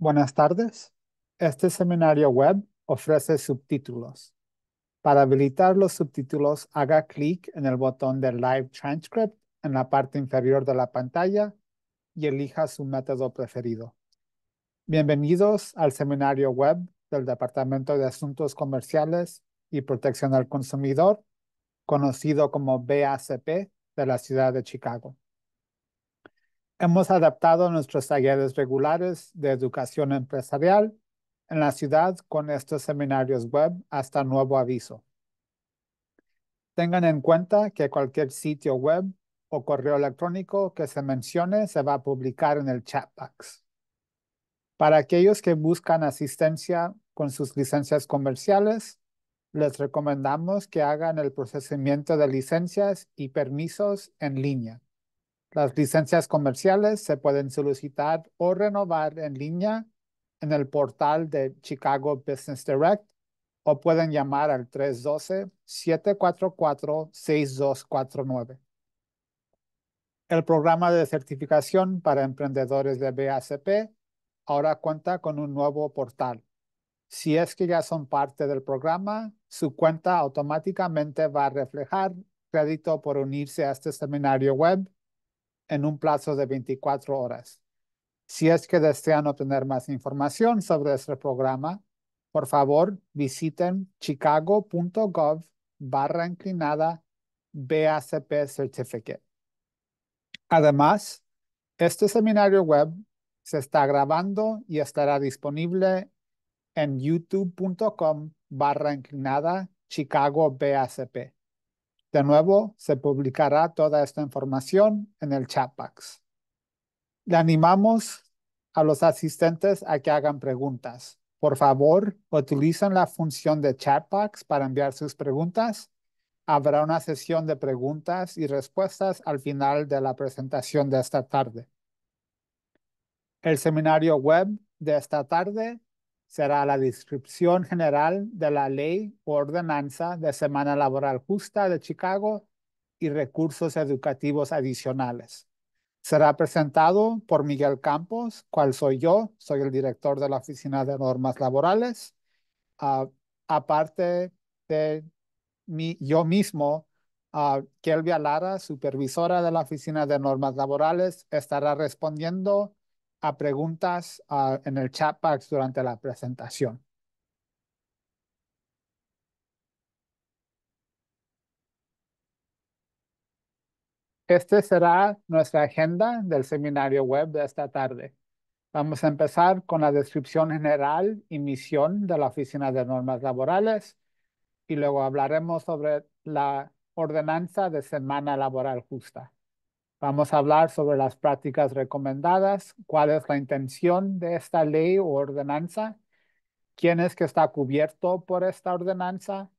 Buenas tardes. Este seminario web ofrece subtítulos. Para habilitar los subtítulos, haga clic en el botón de Live Transcript en la parte inferior de la pantalla y elija su método preferido. Bienvenidos al seminario web del Departamento de Asuntos Comerciales y Protección al Consumidor, conocido como BACP de la ciudad de Chicago. Hemos adaptado nuestros talleres regulares de educación empresarial en la ciudad con estos seminarios web hasta nuevo aviso. Tengan en cuenta que cualquier sitio web o correo electrónico que se mencione se va a publicar en el chatbox. Para aquellos que buscan asistencia con sus licencias comerciales, les recomendamos que hagan el procesamiento de licencias y permisos en línea. Las licencias comerciales se pueden solicitar o renovar en línea en el portal de Chicago Business Direct o pueden llamar al 312-744-6249. El programa de certificación para emprendedores de BACP ahora cuenta con un nuevo portal. Si es que ya son parte del programa, su cuenta automáticamente va a reflejar crédito por unirse a este seminario web en un plazo de 24 horas. Si es que desean obtener más información sobre este programa, por favor visiten chicago.gov barra inclinada BACP Certificate. Además, este seminario web se está grabando y estará disponible en youtube.com barra inclinada Chicago BACP. De nuevo, se publicará toda esta información en el chatbox. Le animamos a los asistentes a que hagan preguntas. Por favor, utilicen la función de chatbox para enviar sus preguntas. Habrá una sesión de preguntas y respuestas al final de la presentación de esta tarde. El seminario web de esta tarde será la descripción general de la ley o ordenanza de Semana Laboral Justa de Chicago y recursos educativos adicionales. Será presentado por Miguel Campos, cual soy yo, soy el director de la Oficina de Normas Laborales. Ah, aparte de mí, yo mismo, ah, Kelvia Lara, supervisora de la Oficina de Normas Laborales, estará respondiendo a preguntas en el chat box durante la presentación. Esta será nuestra agenda del seminario web de esta tarde. Vamos a empezar con la descripción general y misión de la Oficina de Normas Laborales y luego hablaremos sobre la ordenanza de semana laboral justa. Vamos a hablar sobre las prácticas recomendadas, cuál es la intención de esta ley o ordenanza, quién es que está cubierto por esta ordenanza,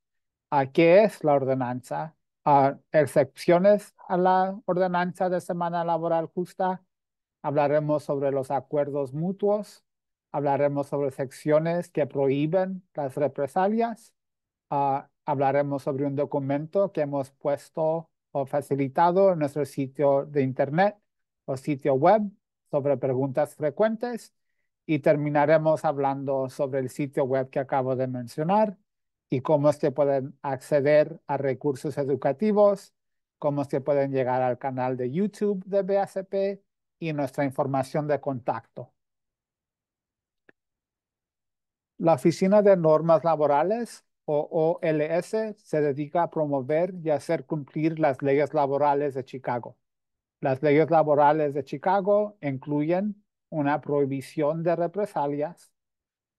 a qué es la ordenanza, excepciones a la ordenanza de semana laboral justa. Hablaremos sobre los acuerdos mutuos, hablaremos sobre secciones que prohíben las represalias, ah, hablaremos sobre un documento que hemos puesto o facilitado en nuestro sitio de internet o sitio web sobre preguntas frecuentes y terminaremos hablando sobre el sitio web que acabo de mencionar y cómo se pueden acceder a recursos educativos, cómo se pueden llegar al canal de YouTube de BACP y nuestra información de contacto. La Oficina de Normas Laborales OOLS OLS se dedica a promover y hacer cumplir las leyes laborales de Chicago. Las leyes laborales de Chicago incluyen una prohibición de represalias.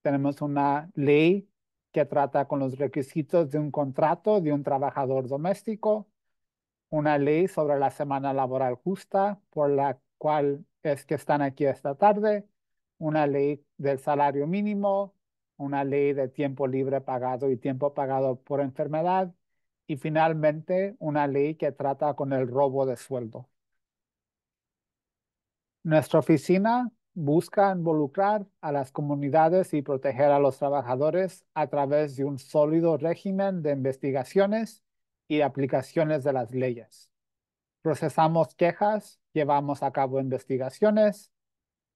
Tenemos una ley que trata con los requisitos de un contrato de un trabajador doméstico, una ley sobre la semana laboral justa, por la cual es que están aquí esta tarde, una ley del salario mínimo, una ley de tiempo libre pagado y tiempo pagado por enfermedad, y finalmente una ley que trata con el robo de sueldo. Nuestra oficina busca involucrar a las comunidades y proteger a los trabajadores a través de un sólido régimen de investigaciones y aplicaciones de las leyes. Procesamos quejas, llevamos a cabo investigaciones,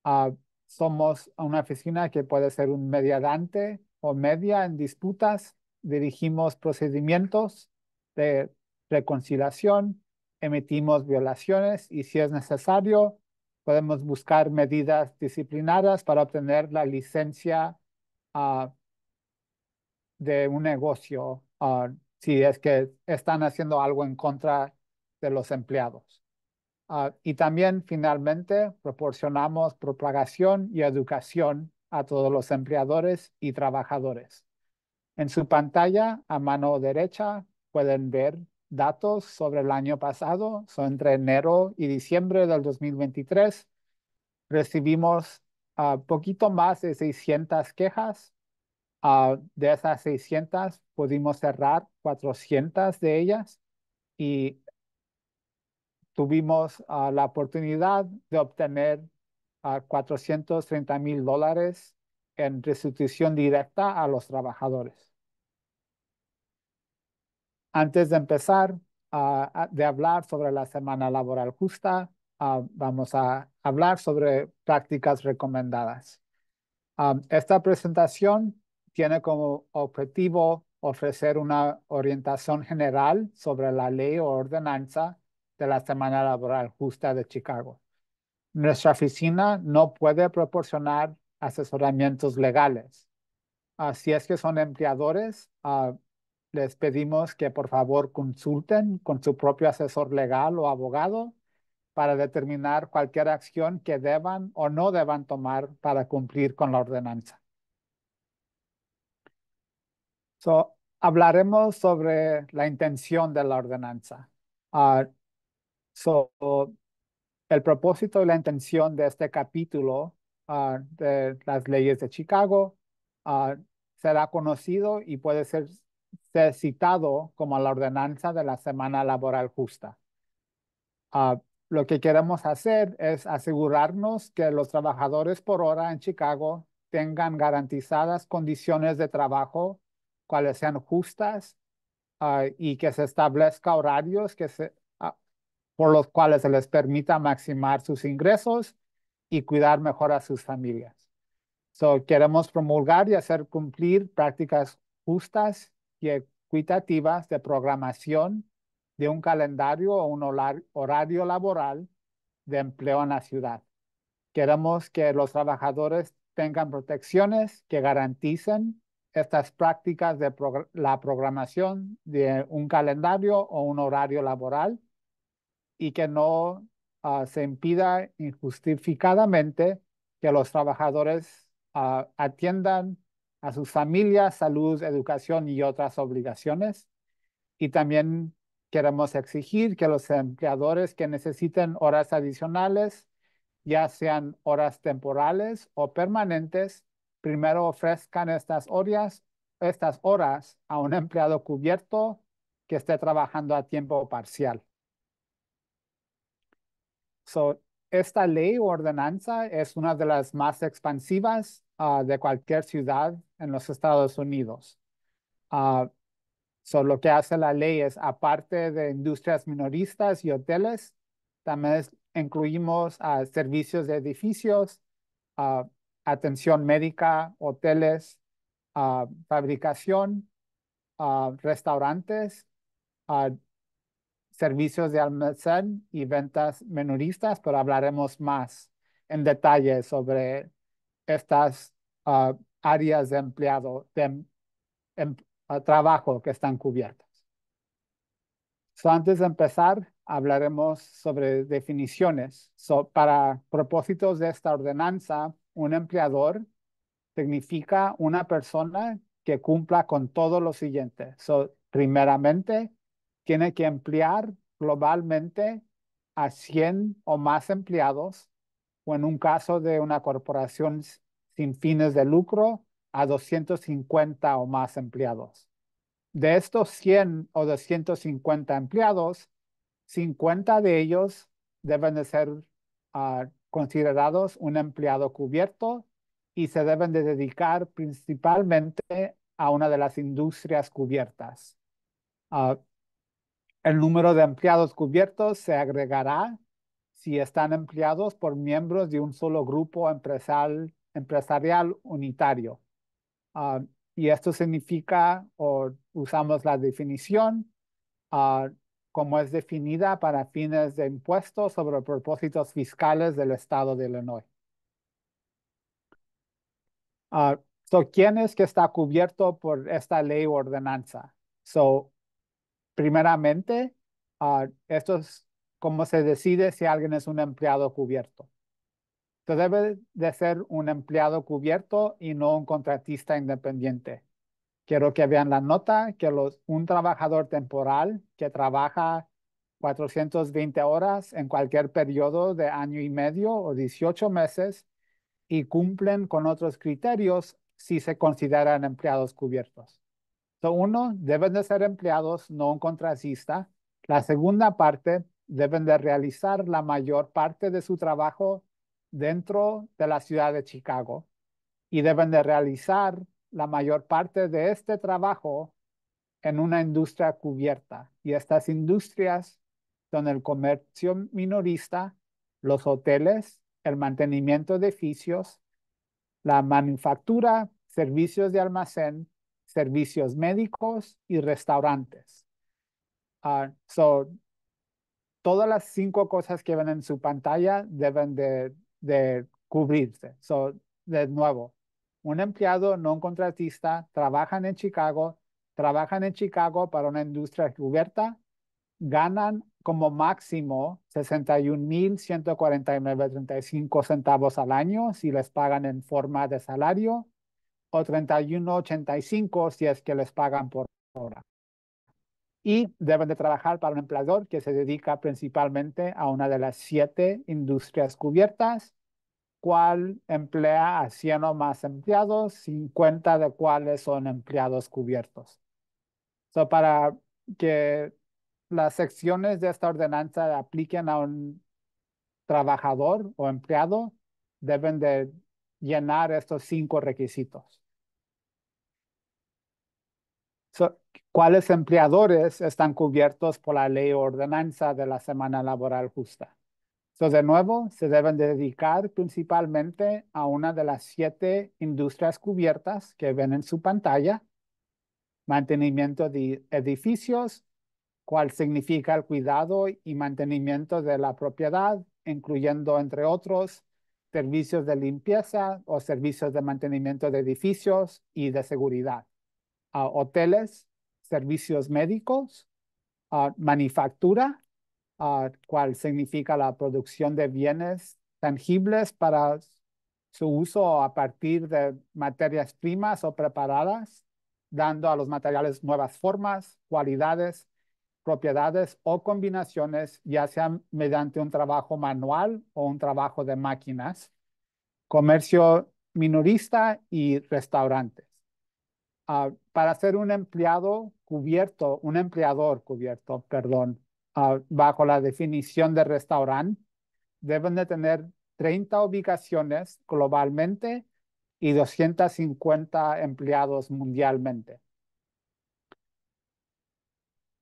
ah, somos una oficina que puede ser un mediadante o media en disputas. Dirigimos procedimientos de reconciliación, emitimos violaciones y si es necesario, podemos buscar medidas disciplinadas para obtener la licencia ah, de un negocio ah, si es que están haciendo algo en contra de los empleados. Ah, y también finalmente proporcionamos propagación y educación a todos los empleadores y trabajadores. En su pantalla a mano derecha pueden ver datos sobre el año pasado. Son entre enero y diciembre del 2023 recibimos a ah, poquito más de 600 quejas. Ah, de esas 600 pudimos cerrar 400 de ellas y tuvimos ah, la oportunidad de obtener uh, ah, 430 mil dólares en restitución directa a los trabajadores. Antes de empezar a ah, de hablar sobre la semana laboral justa, vamos a hablar sobre prácticas recomendadas. esta presentación tiene como objetivo ofrecer una orientación general sobre la ley o ordenanza de la semana laboral justa de Chicago. Nuestra oficina no puede proporcionar asesoramientos legales. si es que son empleadores, ah, les pedimos que por favor consulten con su propio asesor legal o abogado para determinar cualquier acción que deban o no deban tomar para cumplir con la ordenanza. hablaremos sobre la intención de la ordenanza. Ah, So, el propósito y la intención de este capítulo ah, de las leyes de Chicago ah, será conocido y puede ser, citado como la ordenanza de la semana laboral justa. Ah, lo que queremos hacer es asegurarnos que los trabajadores por hora en Chicago tengan garantizadas condiciones de trabajo, cuales sean justas, y que se establezca horarios que se, por los cuales se les permita maximar sus ingresos y cuidar mejor a sus familias. So, queremos promulgar y hacer cumplir prácticas justas y equitativas de programación de un calendario o un horario laboral de empleo en la ciudad. Queremos que los trabajadores tengan protecciones que garanticen estas prácticas de la programación de un calendario o un horario laboral y que no ah, se impida injustificadamente que los trabajadores ah, atiendan a sus familias, salud, educación y otras obligaciones. Y también queremos exigir que los empleadores que necesiten horas adicionales, ya sean horas temporales o permanentes, primero ofrezcan estas estas horas a un empleado cubierto que esté trabajando a tiempo parcial. So, esta ley o ordenanza es una de las más expansivas ah, de cualquier ciudad en los Estados Unidos. Ah, lo que hace la ley es, aparte de industrias minoristas y hoteles, también incluimos servicios de edificios, ah, atención médica, hoteles, fabricación, restaurantes, servicios de almacén y ventas minoristas, pero hablaremos más en detalle sobre estas ah, áreas de empleado, de em, em, ah, trabajo que están cubiertas. antes de empezar, hablaremos sobre definiciones. para propósitos de esta ordenanza, un empleador significa una persona que cumpla con todo lo siguiente. primeramente, tiene que emplear globalmente a 100 o más empleados, o en un caso de una corporación sin fines de lucro, a 250 o más empleados. De estos 100 o 250 empleados, 50 de ellos deben de ser ah, considerados un empleado cubierto y se deben de dedicar principalmente a una de las industrias cubiertas. Ah, el número de empleados cubiertos se agregará si están empleados por miembros de un solo grupo empresarial, unitario. Ah, y esto significa, o usamos la definición, ah, como es definida para fines de impuestos sobre propósitos fiscales del Estado de Illinois. Ah, so, ¿Quién es que está cubierto por esta ley o ordenanza? So, primeramente, ah, esto es cómo se decide si alguien es un empleado cubierto. Entonces debe de ser un empleado cubierto y no un contratista independiente. Quiero que vean la nota que los, un trabajador temporal que trabaja 420 horas en cualquier periodo de año y medio o 18 meses y cumplen con otros criterios si se consideran empleados cubiertos uno, deben de ser empleados, no un contratista. La segunda parte, deben de realizar la mayor parte de su trabajo dentro de la ciudad de Chicago y deben de realizar la mayor parte de este trabajo en una industria cubierta. Y estas industrias son el comercio minorista, los hoteles, el mantenimiento de edificios, la manufactura, servicios de almacén, servicios médicos y restaurantes. Ah, so, todas las cinco cosas que ven en su pantalla deben de, cubrirse. So, de nuevo, un empleado no contratista, trabajan en Chicago, trabajan en Chicago para una industria cubierta, ganan como máximo 61.149.35 centavos al año si les pagan en forma de salario o 31.85 si es que les pagan por hora. Y deben de trabajar para un empleador que se dedica principalmente a una de las siete industrias cubiertas, cual emplea a 100 o más empleados, 50 de cuales son empleados cubiertos. para que las secciones de esta ordenanza apliquen a un trabajador o empleado, deben de llenar estos cinco requisitos. ¿Cuáles empleadores están cubiertos por la ley o ordenanza de la semana laboral justa? Entonces, de nuevo, se deben dedicar principalmente a una de las siete industrias cubiertas que ven en su pantalla. Mantenimiento de edificios, cuál significa el cuidado y mantenimiento de la propiedad, incluyendo, entre otros, servicios de limpieza o servicios de mantenimiento de edificios y de seguridad hoteles, servicios médicos, manufactura, cual significa la producción de bienes tangibles para su uso a partir de materias primas o preparadas, dando a los materiales nuevas formas, cualidades, propiedades o combinaciones, ya sea mediante un trabajo manual o un trabajo de máquinas, comercio minorista y restaurantes. Ah, para ser un empleado cubierto, un empleador cubierto, perdón, ah, bajo la definición de restaurante, deben de tener 30 ubicaciones globalmente y 250 empleados mundialmente.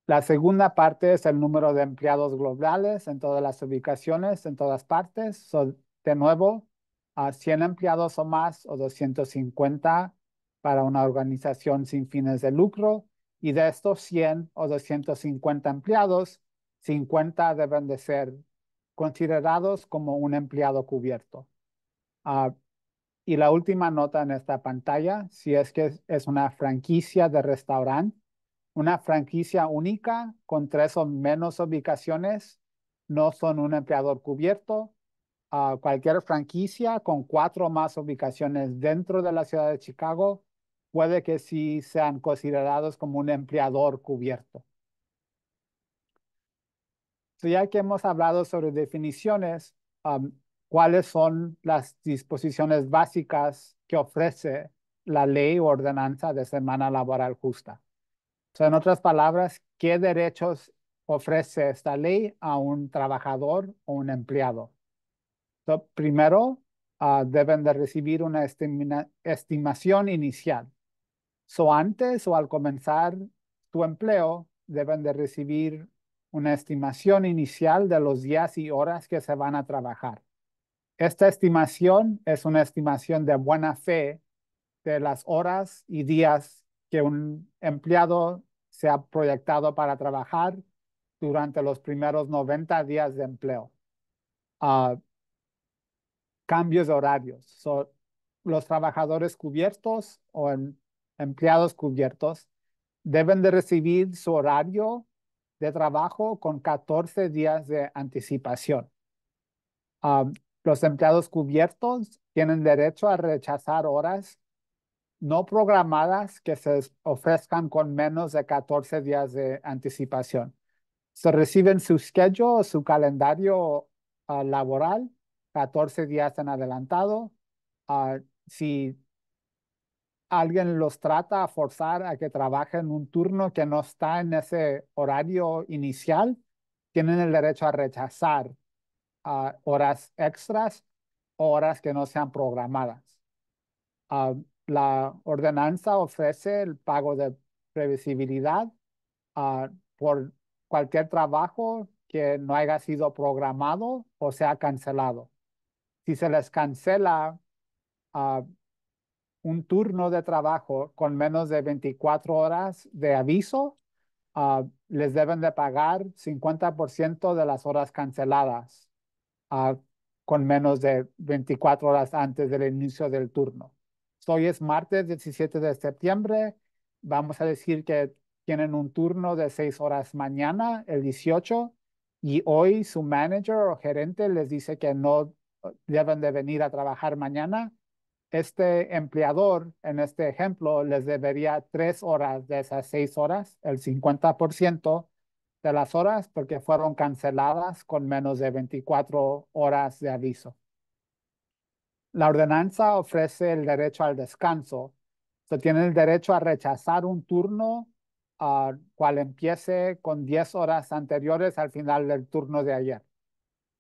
La segunda parte es el número de empleados globales en todas las ubicaciones, en todas partes. So, de nuevo, a 100 empleados o más o 250 para una organización sin fines de lucro y de estos 100 o 250 empleados, 50 deben de ser considerados como un empleado cubierto. Ah, y la última nota en esta pantalla, si es que es, una franquicia de restaurante, una franquicia única con tres o menos ubicaciones, no son un empleador cubierto. Ah, cualquier franquicia con cuatro o más ubicaciones dentro de la ciudad de Chicago puede que sí sean considerados como un empleador cubierto. ya que hemos hablado sobre definiciones, ¿cuáles son las disposiciones básicas que ofrece la ley o ordenanza de semana laboral justa? en otras palabras, ¿qué derechos ofrece esta ley a un trabajador o un empleado? primero, ah, deben de recibir una estimación inicial. So antes o al comenzar tu empleo, deben de recibir una estimación inicial de los días y horas que se van a trabajar. Esta estimación es una estimación de buena fe de las horas y días que un empleado se ha proyectado para trabajar durante los primeros 90 días de empleo. Ah, cambios de horarios. los trabajadores cubiertos o en empleados cubiertos deben de recibir su horario de trabajo con 14 días de anticipación. Um, los empleados cubiertos tienen derecho a rechazar horas no programadas que se ofrezcan con menos de 14 días de anticipación. Se reciben su schedule su calendario ah, laboral 14 días en adelantado. Ah, si alguien los trata a forzar a que trabajen un turno que no está en ese horario inicial, tienen el derecho a rechazar ah, horas extras o horas que no sean programadas. Ah, la ordenanza ofrece el pago de previsibilidad ah, por cualquier trabajo que no haya sido programado o sea cancelado. Si se les cancela, un turno de trabajo con menos de 24 horas de aviso, ah, les deben de pagar 50% de las horas canceladas ah, con menos de 24 horas antes del inicio del turno. Hoy es martes 17 de septiembre. Vamos a decir que tienen un turno de 6 horas mañana, el 18, y hoy su manager o gerente les dice que no ah, deben de venir a trabajar mañana este empleador, en este ejemplo, les debería tres horas de esas seis horas, el 50% de las horas, porque fueron canceladas con menos de 24 horas de aviso. La ordenanza ofrece el derecho al descanso. Se tiene el derecho a rechazar un turno al ah, cual empiece con 10 horas anteriores al final del turno de ayer.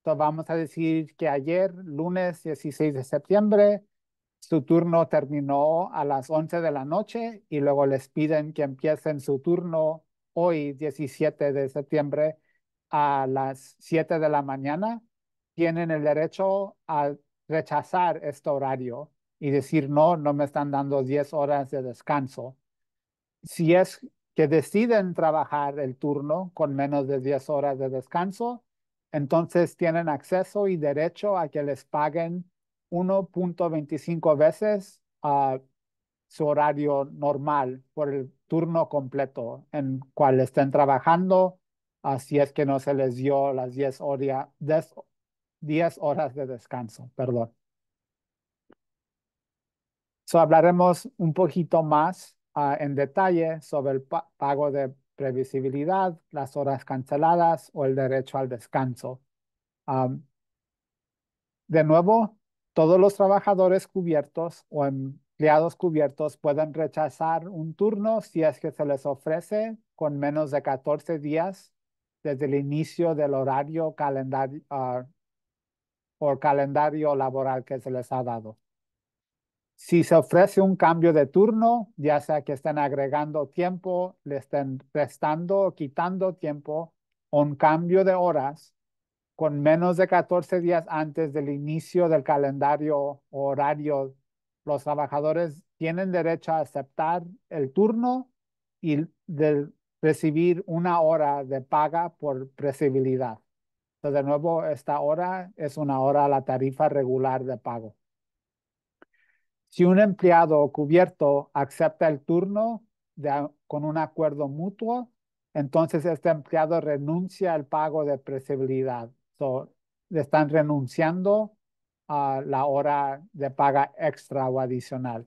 Entonces vamos a decir que ayer, lunes 16 de septiembre, su turno terminó a las 11 de la noche y luego les piden que empiecen su turno hoy, 17 de septiembre, a las 7 de la mañana, tienen el derecho a rechazar este horario y decir, no, no me están dando 10 horas de descanso. Si es que deciden trabajar el turno con menos de 10 horas de descanso, entonces tienen acceso y derecho a que les paguen 1.25 veces a su horario normal por el turno completo en cual estén trabajando, así es que no se les dio las 10, horas, horas de descanso, perdón. hablaremos un poquito más ah, en detalle sobre el pago de previsibilidad, las horas canceladas o el derecho al descanso. de nuevo, todos los trabajadores cubiertos o empleados cubiertos pueden rechazar un turno si es que se les ofrece con menos de 14 días desde el inicio del horario calendario ah, o calendario laboral que se les ha dado. Si se ofrece un cambio de turno, ya sea que estén agregando tiempo, le estén prestando o quitando tiempo, o un cambio de horas, con menos de 14 días antes del inicio del calendario horario, los trabajadores tienen derecho a aceptar el turno y de recibir una hora de paga por presibilidad. Entonces, de nuevo, esta hora es una hora a la tarifa regular de pago. Si un empleado cubierto acepta el turno con un acuerdo mutuo, entonces este empleado renuncia al pago de presibilidad le están renunciando a la hora de paga extra o adicional.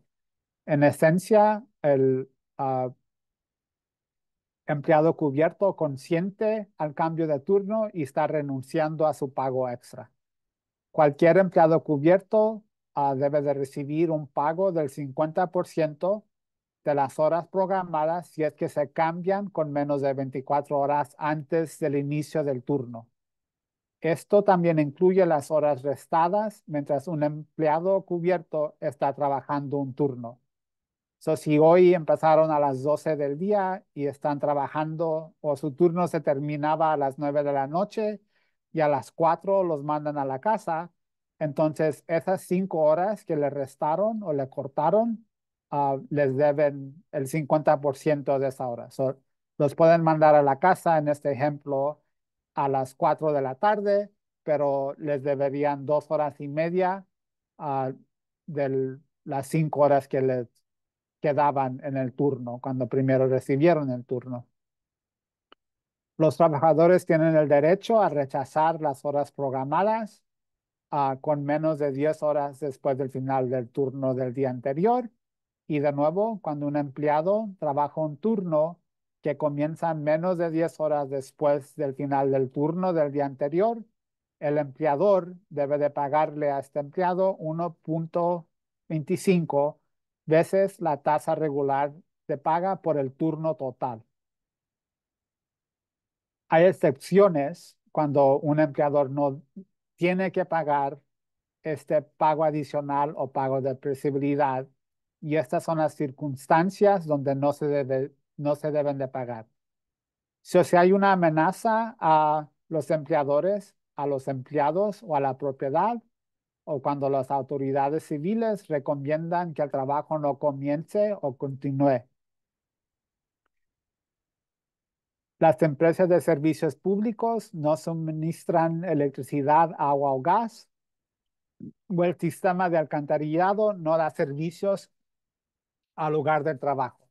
En esencia, el ah, empleado cubierto consciente al cambio de turno y está renunciando a su pago extra. Cualquier empleado cubierto ah, debe de recibir un pago del 50% de las horas programadas si es que se cambian con menos de 24 horas antes del inicio del turno. Esto también incluye las horas restadas mientras un empleado cubierto está trabajando un turno. So, si hoy empezaron a las 12 del día y están trabajando o su turno se terminaba a las 9 de la noche y a las 4 los mandan a la casa, entonces esas 5 horas que le restaron o le cortaron, ah, les deben el 50% de esa hora. los pueden mandar a la casa en este ejemplo a las 4 de la tarde, pero les deberían dos horas y media ah, de las cinco horas que les quedaban en el turno, cuando primero recibieron el turno. Los trabajadores tienen el derecho a rechazar las horas programadas ah, con menos de 10 horas después del final del turno del día anterior. Y de nuevo, cuando un empleado trabaja un turno que comienzan menos de 10 horas después del final del turno del día anterior, el empleador debe de pagarle a este empleado 1.25 veces la tasa regular de paga por el turno total. Hay excepciones cuando un empleador no tiene que pagar este pago adicional o pago de precibilidad, y estas son las circunstancias donde no se debe no se deben de pagar. si hay una amenaza a los empleadores, a los empleados o a la propiedad, o cuando las autoridades civiles recomiendan que el trabajo no comience o continúe. Las empresas de servicios públicos no suministran electricidad, agua o gas, o el sistema de alcantarillado no da servicios al lugar del trabajo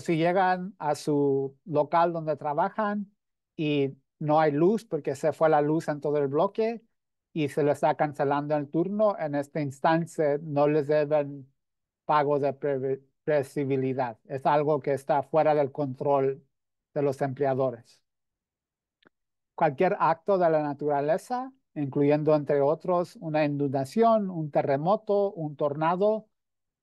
si llegan a su local donde trabajan y no hay luz porque se fue la luz en todo el bloque y se lo está cancelando el turno, en este instante no les deben pago de previsibilidad. Es algo que está fuera del control de los empleadores. Cualquier acto de la naturaleza, incluyendo entre otros una inundación, un terremoto, un tornado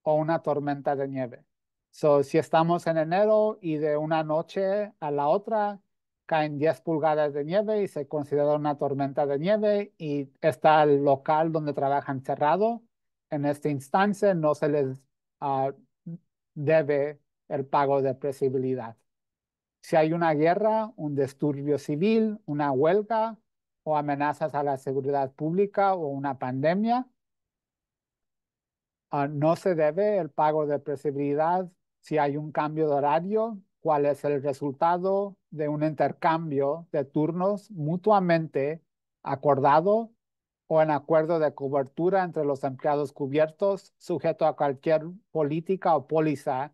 o una tormenta de nieve. So, si estamos en enero y de una noche a la otra caen 10 pulgadas de nieve y se considera una tormenta de nieve y está el local donde trabajan cerrado, en esta instancia no se les ah, debe el pago de presibilidad. Si hay una guerra, un disturbio civil, una huelga o amenazas a la seguridad pública o una pandemia, ah, no se debe el pago de presibilidad si hay un cambio de horario, cuál es el resultado de un intercambio de turnos mutuamente acordado o en acuerdo de cobertura entre los empleados cubiertos, sujeto a cualquier política o póliza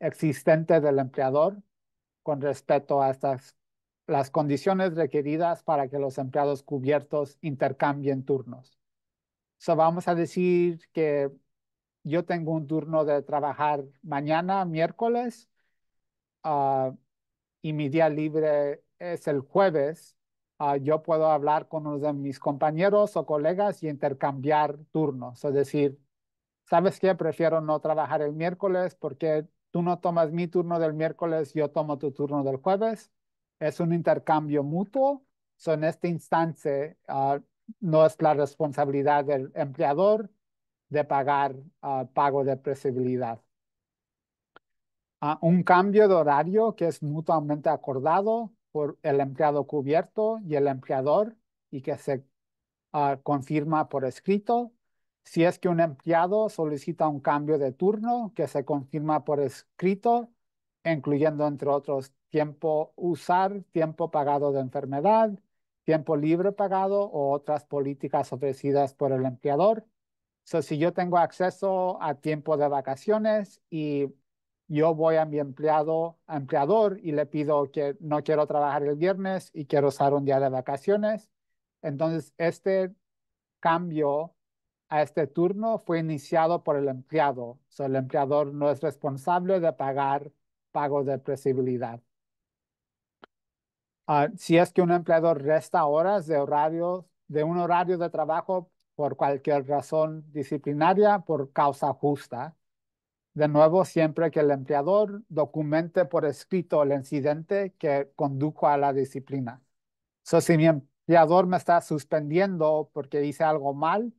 existente del empleador con respecto a estas las condiciones requeridas para que los empleados cubiertos intercambien turnos. vamos a decir que yo tengo un turno de trabajar mañana, miércoles, ah, y mi día libre es el jueves, ah, yo puedo hablar con uno de mis compañeros o colegas y intercambiar turnos. Es decir, ¿sabes qué? Prefiero no trabajar el miércoles porque tú no tomas mi turno del miércoles, yo tomo tu turno del jueves. Es un intercambio mutuo. So, en este instante, ah, no es la responsabilidad del empleador, de pagar ah, pago de previsibilidad. Ah, un cambio de horario que es mutuamente acordado por el empleado cubierto y el empleador y que se ah, confirma por escrito. Si es que un empleado solicita un cambio de turno que se confirma por escrito, incluyendo entre otros tiempo usar, tiempo pagado de enfermedad, tiempo libre pagado o otras políticas ofrecidas por el empleador si yo tengo acceso a tiempo de vacaciones y yo voy a mi empleado, empleador y le pido que no quiero trabajar el viernes y quiero usar un día de vacaciones, entonces este cambio a este turno fue iniciado por el empleado. el empleador no es responsable de pagar pago de presibilidad ah, si es que un empleador resta horas de horario, de un horario de trabajo por cualquier razón disciplinaria por causa justa. De nuevo, siempre que el empleador documente por escrito el incidente que condujo a la disciplina. si mi empleador me está suspendiendo porque hice algo mal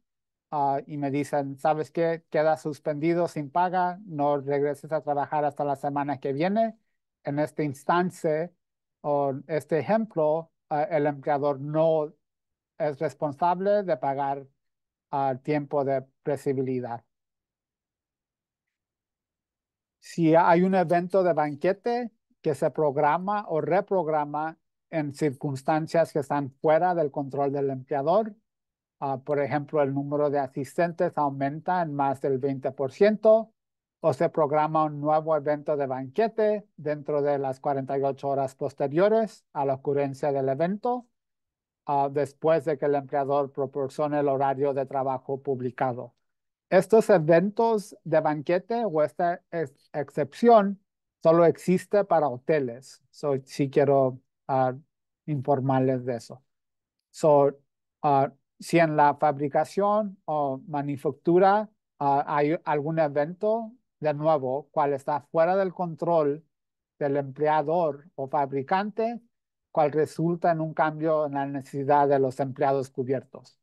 ah, y me dicen, ¿sabes qué? Queda suspendido sin paga, no regreses a trabajar hasta la semana que viene. En este instante o este ejemplo, ah, el empleador no es responsable de pagar al tiempo de previsibilidad. Si hay un evento de banquete que se programa o reprograma en circunstancias que están fuera del control del empleador, ah, por ejemplo, el número de asistentes aumenta en más del 20% o se programa un nuevo evento de banquete dentro de las 48 horas posteriores a la ocurrencia del evento Ah, después de que el empleador proporcione el horario de trabajo publicado. Estos eventos de banquete o esta excepción solo existe para hoteles. So, sí quiero ah, informarles de eso. So, ah, si en la fabricación o manufactura hay algún evento, de nuevo, cual está fuera del control del empleador o fabricante, cual resulta en un cambio en la necesidad de los empleados cubiertos.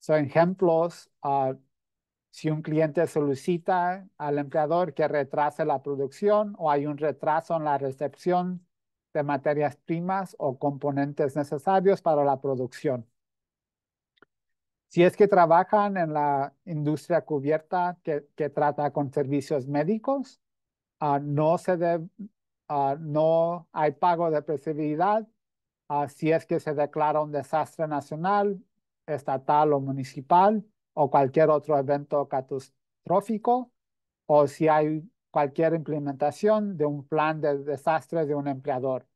Son ejemplos, ah, si un cliente solicita al empleador que retrase la producción o hay un retraso en la recepción de materias primas o componentes necesarios para la producción. Si es que trabajan en la industria cubierta que, trata con servicios médicos, ah, no, se ah, no hay pago de previsibilidad si es que se declara un desastre nacional, estatal o municipal, o cualquier otro evento catastrófico, o si hay cualquier implementación de un plan de desastre de un empleador.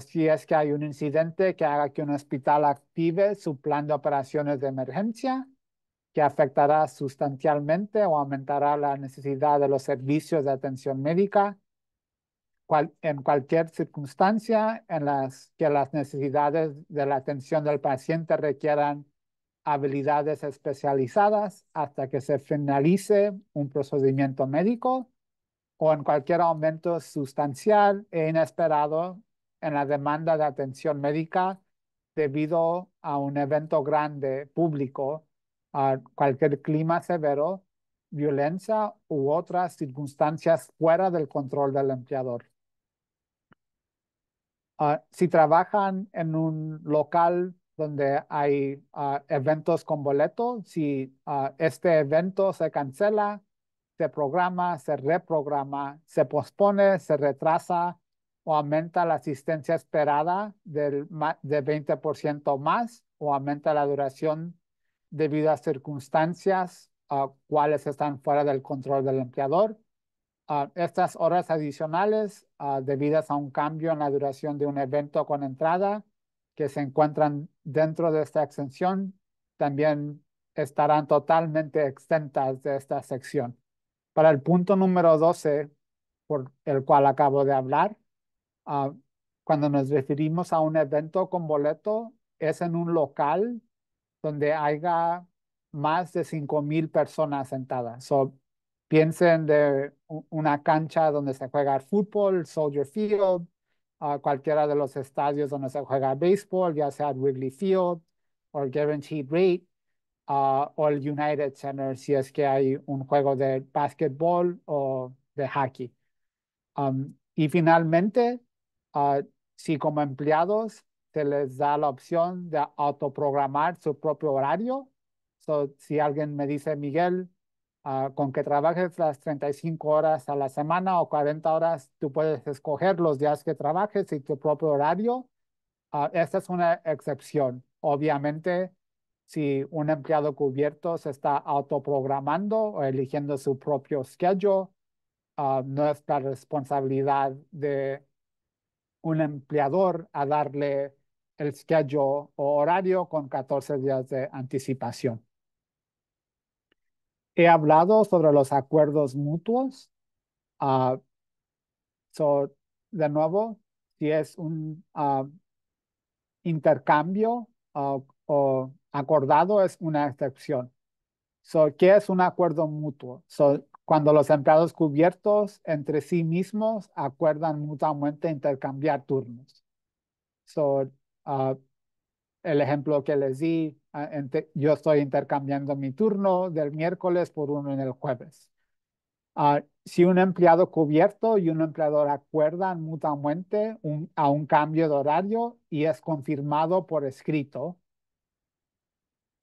Si es que hay un incidente que haga que un hospital active su plan de operaciones de emergencia, que afectará sustancialmente o aumentará la necesidad de los servicios de atención médica en cualquier circunstancia en las que las necesidades de la atención del paciente requieran habilidades especializadas hasta que se finalice un procedimiento médico o en cualquier aumento sustancial e inesperado en la demanda de atención médica debido a un evento grande público, a cualquier clima severo, violencia u otras circunstancias fuera del control del empleador. Ah, si trabajan en un local donde hay ah, eventos con boleto, si ah, este evento se cancela, se programa, se reprograma, se pospone, se retrasa o aumenta la asistencia esperada del, de 20% más o aumenta la duración debido a circunstancias cuales están fuera del control del empleador estas horas adicionales, debidas a un cambio en la duración de un evento con entrada que se encuentran dentro de esta extensión, también estarán totalmente exentas de esta sección. Para el punto número 12, por el cual acabo de hablar, cuando nos referimos a un evento con boleto, es en un local donde haya más de 5,000 personas sentadas. Piensen de una cancha donde se juega fútbol, Soldier Field, cualquiera de los estadios donde se juega béisbol, ya sea Wrigley Field o Guaranteed Rate o el United Center si es que hay un juego de básquetbol o de hockey. Um, y finalmente, si como empleados se les da la opción de autoprogramar su propio horario, so, si alguien me dice, Miguel, Ah, con que trabajes las 35 horas a la semana o 40 horas, tú puedes escoger los días que trabajes y tu propio horario. Ah, esta es una excepción. Obviamente, si un empleado cubierto se está autoprogramando o eligiendo su propio schedule, ah, no es la responsabilidad de un empleador a darle el schedule o horario con 14 días de anticipación he hablado sobre los acuerdos mutuos. Ah, so, de nuevo, si es un ah, intercambio ah, o acordado, es una excepción. So, ¿Qué es un acuerdo mutuo? So, cuando los empleados cubiertos entre sí mismos acuerdan mutuamente intercambiar turnos. So, el ejemplo que les di, yo estoy intercambiando mi turno del miércoles por uno en el jueves. Ah, si un empleado cubierto y un empleador acuerdan mutuamente a un cambio de horario y es confirmado por escrito.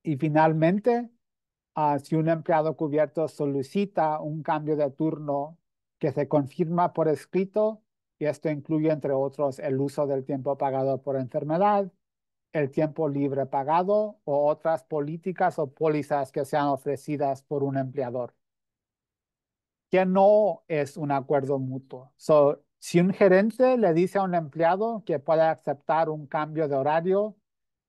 Y finalmente, ah, si un empleado cubierto solicita un cambio de turno que se confirma por escrito, y esto incluye, entre otros, el uso del tiempo pagado por enfermedad, el tiempo libre pagado o otras políticas o pólizas que sean ofrecidas por un empleador, que no es un acuerdo mutuo. si un gerente le dice a un empleado que puede aceptar un cambio de horario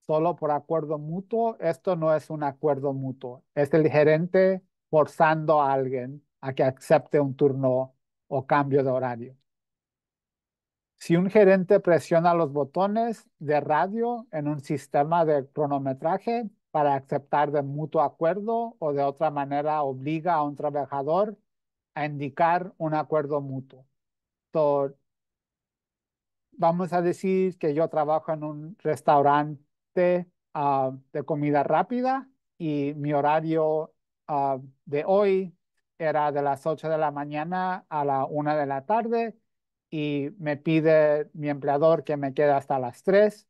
solo por acuerdo mutuo, esto no es un acuerdo mutuo. Es el gerente forzando a alguien a que acepte un turno o cambio de horario. Si un gerente presiona los botones de radio en un sistema de cronometraje para aceptar de mutuo acuerdo o de otra manera obliga a un trabajador a indicar un acuerdo mutuo. vamos a decir que yo trabajo en un restaurante ah, de comida rápida y mi horario ah, de hoy era de las 8 de la mañana a la 1 de la tarde y me pide mi empleador que me quede hasta las tres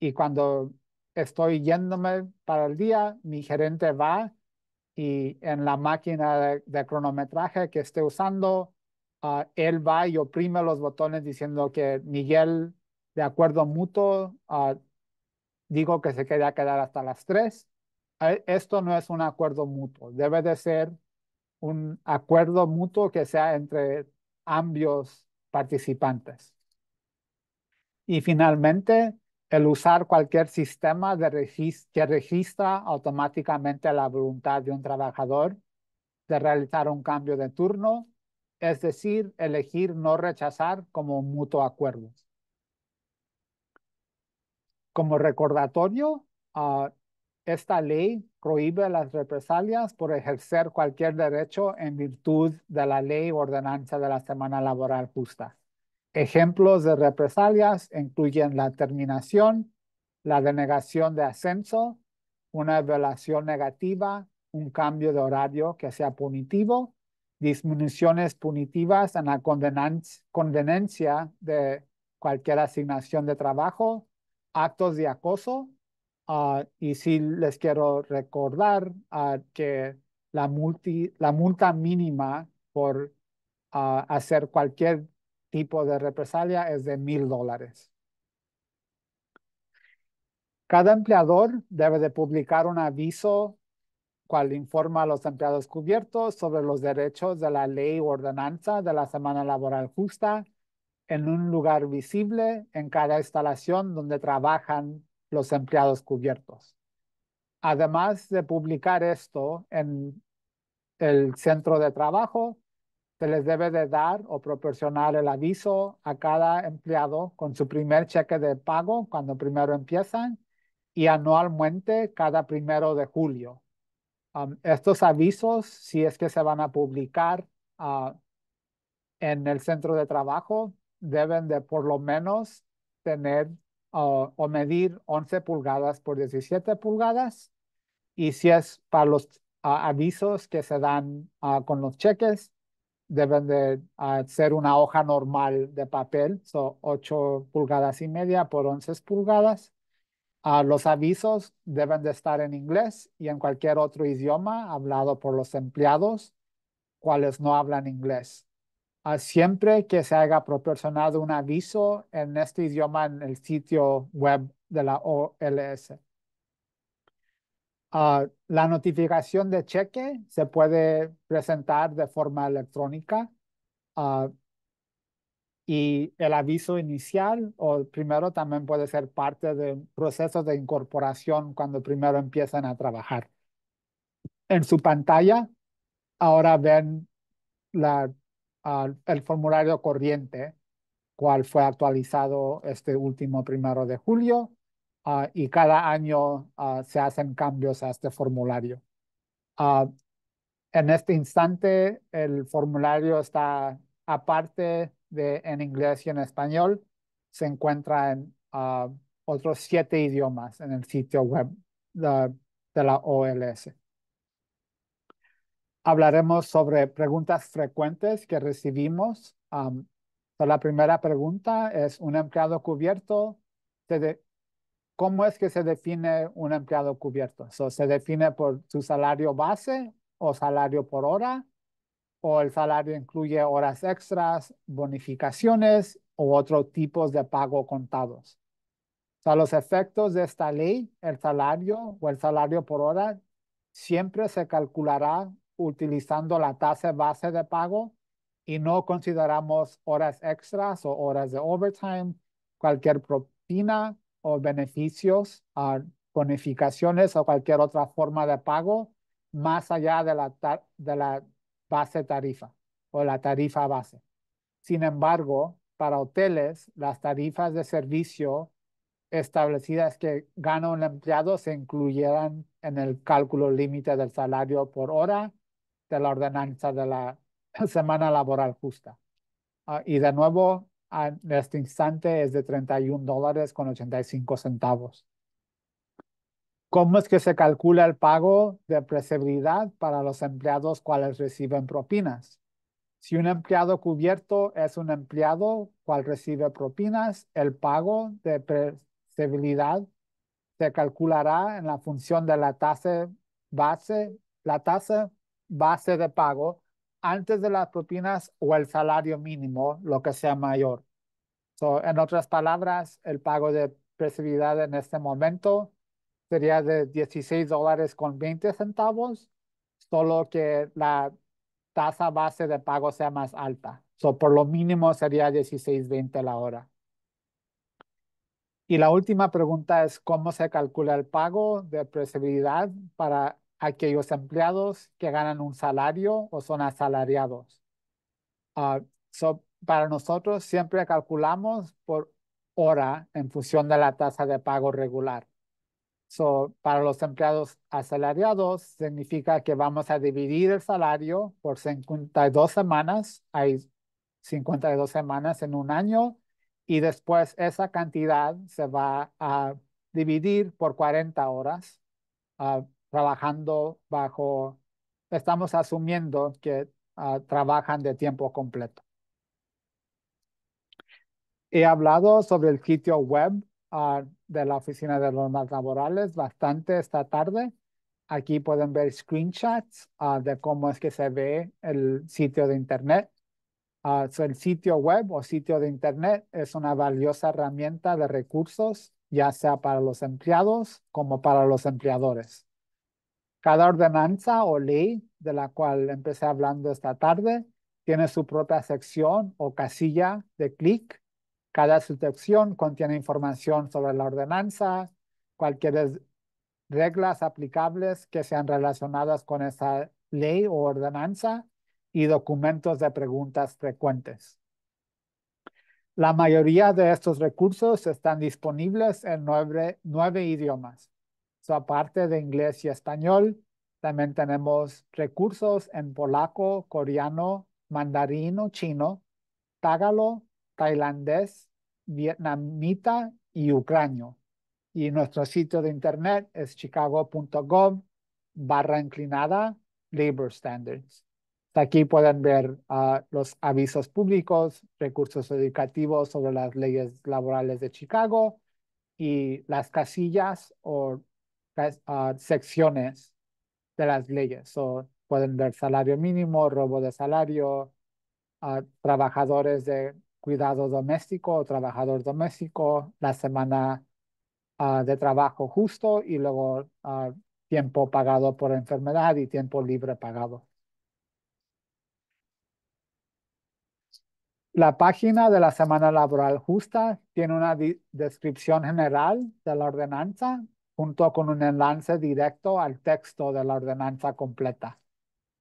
y cuando estoy yéndome para el día, mi gerente va y en la máquina de, cronometraje que esté usando, ah, él va y oprime los botones diciendo que Miguel, de acuerdo mutuo, ah, digo que se a quedar hasta las tres. Eh, esto no es un acuerdo mutuo, debe de ser un acuerdo mutuo que sea entre ambos participantes. Y finalmente, el usar cualquier sistema de que registra automáticamente la voluntad de un trabajador de realizar un cambio de turno, es decir, elegir no rechazar como mutuo acuerdo. Como recordatorio, ah, esta ley prohíbe las represalias por ejercer cualquier derecho en virtud de la ley o ordenanza de la semana laboral justa. Ejemplos de represalias incluyen la terminación, la denegación de ascenso, una violación negativa, un cambio de horario que sea punitivo, disminuciones punitivas en la conveniencia de cualquier asignación de trabajo, actos de acoso, Ah, y sí les quiero recordar ah, que la, la multa mínima por ah, hacer cualquier tipo de represalia es de mil dólares. Cada empleador debe de publicar un aviso cual informa a los empleados cubiertos sobre los derechos de la ley o ordenanza de la semana laboral justa en un lugar visible en cada instalación donde trabajan los empleados cubiertos. Además de publicar esto en el centro de trabajo, se les debe de dar o proporcionar el aviso a cada empleado con su primer cheque de pago cuando primero empiezan y anualmente cada primero de julio. Um, estos avisos, si es que se van a publicar ah, en el centro de trabajo, deben de por lo menos tener o, medir 11 pulgadas por 17 pulgadas. Y si es para los avisos que se dan con los cheques, deben de ser una hoja normal de papel, 8 pulgadas y media por 11 pulgadas. a los avisos deben de estar en inglés y en cualquier otro idioma hablado por los empleados, cuales no hablan inglés siempre que se haga proporcionado un aviso en este idioma en el sitio web de la OLS. Ah, la notificación de cheque se puede presentar de forma electrónica ah, y el aviso inicial o primero también puede ser parte del proceso de incorporación cuando primero empiezan a trabajar. En su pantalla ahora ven la el formulario corriente, cual fue actualizado este último primero de julio, ah, y cada año ah, se hacen cambios a este formulario. Ah, en este instante, el formulario está aparte de en inglés y en español, se encuentra en otros siete idiomas en el sitio web de la OLS hablaremos sobre preguntas frecuentes que recibimos. la primera pregunta es, ¿un empleado cubierto? ¿Cómo es que se define un empleado cubierto? ¿Se define por su salario base o salario por hora? ¿O el salario incluye horas extras, bonificaciones u otros tipos de pago contados? los efectos de esta ley, el salario o el salario por hora siempre se calculará utilizando la tasa base de pago y no consideramos horas extras o horas de overtime, cualquier propina o beneficios, ah, bonificaciones o cualquier otra forma de pago más allá de la, de la base tarifa o la tarifa base. Sin embargo, para hoteles, las tarifas de servicio establecidas que gana un empleado se incluyeran en el cálculo límite del salario por hora de la ordenanza de la semana laboral justa. Ah, y de nuevo, en este instante es de 31 dólares con 85 centavos. ¿Cómo es que se calcula el pago de preciabilidad para los empleados cuales reciben propinas? Si un empleado cubierto es un empleado cual recibe propinas, el pago de preciabilidad se calculará en la función de la tasa base, la tasa base de pago antes de las propinas o el salario mínimo, lo que sea mayor. en otras palabras, el pago de preciabilidad en este momento sería de 16 dólares con 20 centavos, solo que la tasa base de pago sea más alta. So, por lo mínimo sería 16.20 la hora. Y la última pregunta es cómo se calcula el pago de percibilidad para aquellos empleados que ganan un salario o son asalariados. Ah, para nosotros siempre calculamos por hora en función de la tasa de pago regular. So, para los empleados asalariados significa que vamos a dividir el salario por 52 semanas. Hay 52 semanas en un año y después esa cantidad se va a dividir por 40 horas. Ah, trabajando bajo, estamos asumiendo que ah, trabajan de tiempo completo. He hablado sobre el sitio web ah, de la Oficina de Normas Laborales bastante esta tarde. Aquí pueden ver screenshots ah, de cómo es que se ve el sitio de Internet. el sitio web o sitio de Internet es una valiosa herramienta de recursos, ya sea para los empleados como para los empleadores. Cada ordenanza o ley de la cual empecé hablando esta tarde tiene su propia sección o casilla de clic. Cada sección contiene información sobre la ordenanza, cualquier reglas aplicables que sean relacionadas con esa ley o ordenanza y documentos de preguntas frecuentes. La mayoría de estos recursos están disponibles en nueve idiomas aparte de inglés y español, también tenemos recursos en polaco, coreano, mandarino, chino, tagalo, tailandés, vietnamita y ucranio. Y nuestro sitio de internet es chicago.gov barra inclinada labor standards. Aquí pueden ver ah, los avisos públicos, recursos educativos sobre las leyes laborales de Chicago y las casillas o Ah, secciones de las leyes. o pueden ver salario mínimo, robo de salario, ah, trabajadores de cuidado doméstico o trabajador doméstico, la semana ah, de trabajo justo y luego tiempo pagado por enfermedad y tiempo libre pagado. La página de la semana laboral justa tiene una descripción general de la ordenanza junto con un enlace directo al texto de la ordenanza completa.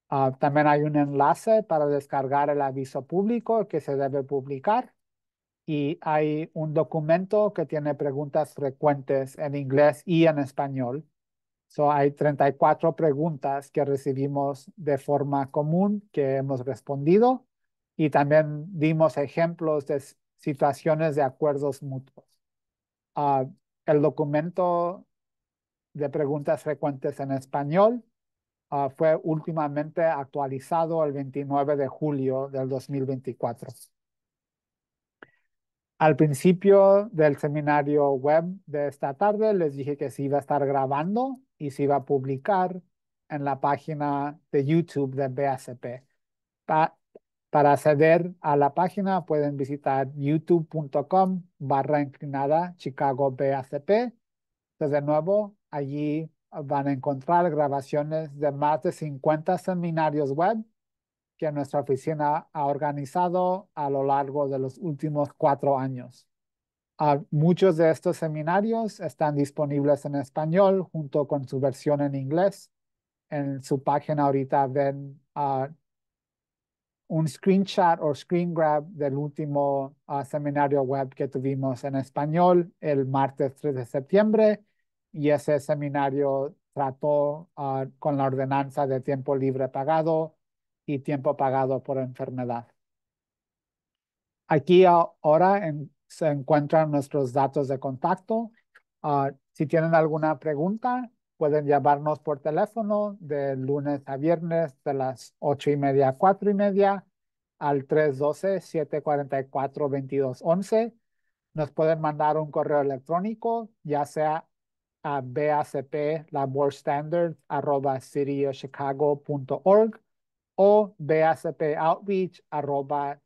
Ah, también hay un enlace para descargar el aviso público que se debe publicar y hay un documento que tiene preguntas frecuentes en inglés y en español. So, hay 34 preguntas que recibimos de forma común que hemos respondido y también dimos ejemplos de situaciones de acuerdos mutuos. Ah, el documento de preguntas frecuentes en español. Ah, fue últimamente actualizado el 29 de julio del 2024. Al principio del seminario web de esta tarde les dije que se iba a estar grabando y se iba a publicar en la página de YouTube de BACP. para acceder a la página pueden visitar youtube.com barra inclinada Chicago BACP entonces, de nuevo, allí van a encontrar grabaciones de más de 50 seminarios web que nuestra oficina ha organizado a lo largo de los últimos cuatro años. Ah, muchos de estos seminarios están disponibles en español junto con su versión en inglés. En su página ahorita ven ah, un screenshot o screen grab del último ah, seminario web que tuvimos en español el martes 3 de septiembre y ese seminario trató ah, con la ordenanza de tiempo libre pagado y tiempo pagado por enfermedad. Aquí ahora se encuentran nuestros datos de contacto. Ah, si tienen alguna pregunta, pueden llamarnos por teléfono de lunes a viernes de las ocho y media a cuatro y media al 312-744-2211. Nos pueden mandar un correo electrónico, ya sea a BACP Labor standard arroba o BACP Outreach arroba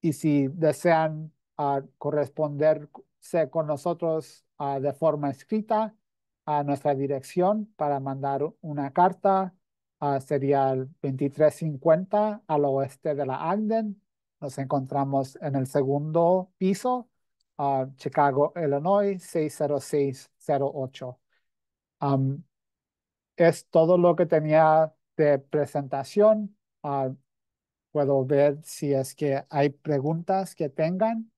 y si desean ah, corresponderse con nosotros ah, de forma escrita a nuestra dirección para mandar una carta ah, sería el 2350 al oeste de la Agden. Nos encontramos en el segundo piso Um, Chicago, Illinois, 60608. Um, es todo lo que tenía de presentación. Um, puedo ver si es que hay preguntas que tengan.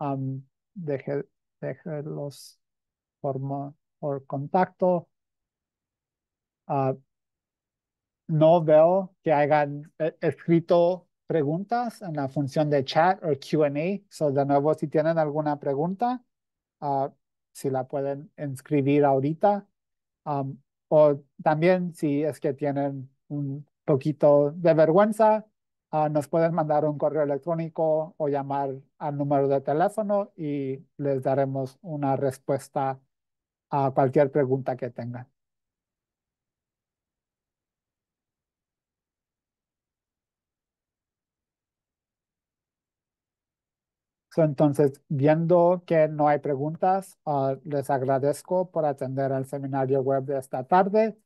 Um, deje, por, contacto. Uh, no veo que hayan eh, escrito preguntas en la función de chat o Q&A. So, de nuevo, si tienen alguna pregunta, ah, si la pueden inscribir ahorita. Um, o también, si es que tienen un poquito de vergüenza, ah, nos pueden mandar un correo electrónico o llamar al número de teléfono y les daremos una respuesta a cualquier pregunta que tengan. entonces, viendo que no hay preguntas, ah, les agradezco por atender al seminario web de esta tarde.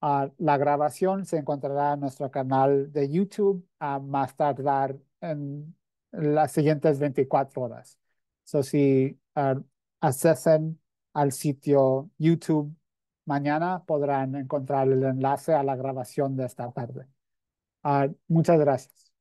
Ah, la grabación se encontrará en nuestro canal de YouTube a más tardar en las siguientes 24 horas. si ah, accesen al sitio YouTube mañana, podrán encontrar el enlace a la grabación de esta tarde. muchas gracias.